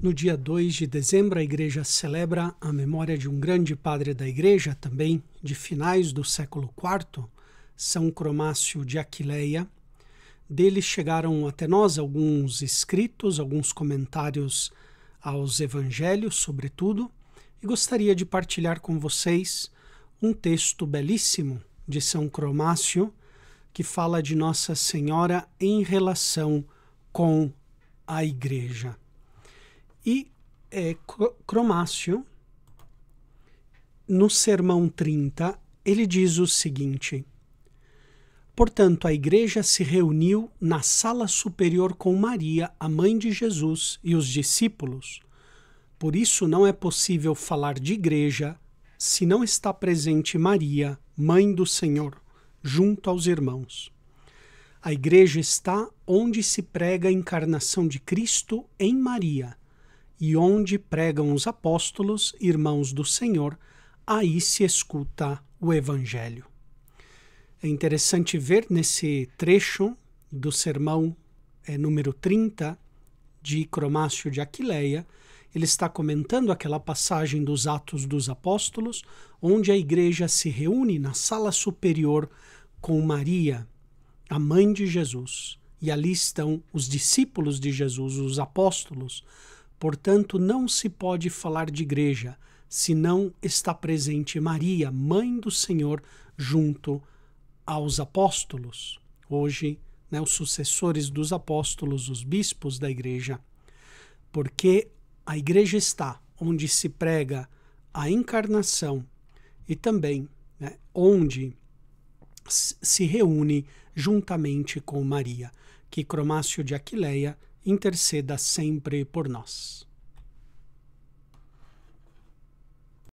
No dia 2 de dezembro, a Igreja celebra a memória de um grande padre da Igreja, também de finais do século IV, São Cromácio de Aquileia. Dele chegaram até nós alguns escritos, alguns comentários aos evangelhos, sobretudo, e gostaria de partilhar com vocês um texto belíssimo de São Cromácio que fala de Nossa Senhora em relação com a Igreja. E é, Cromácio, no Sermão 30, ele diz o seguinte: Portanto, a igreja se reuniu na sala superior com Maria, a mãe de Jesus, e os discípulos. Por isso, não é possível falar de igreja se não está presente Maria, mãe do Senhor, junto aos irmãos. A igreja está onde se prega a encarnação de Cristo em Maria e onde pregam os apóstolos, irmãos do Senhor, aí se escuta o Evangelho. É interessante ver nesse trecho do sermão é, número 30 de Cromácio de Aquileia, ele está comentando aquela passagem dos Atos dos Apóstolos, onde a igreja se reúne na sala superior com Maria, a mãe de Jesus, e ali estão os discípulos de Jesus, os apóstolos, Portanto, não se pode falar de igreja se não está presente Maria, mãe do Senhor, junto aos apóstolos. Hoje, né, os sucessores dos apóstolos, os bispos da igreja. Porque a igreja está onde se prega a encarnação e também né, onde se reúne juntamente com Maria. Que Cromácio de Aquileia interceda sempre por nós.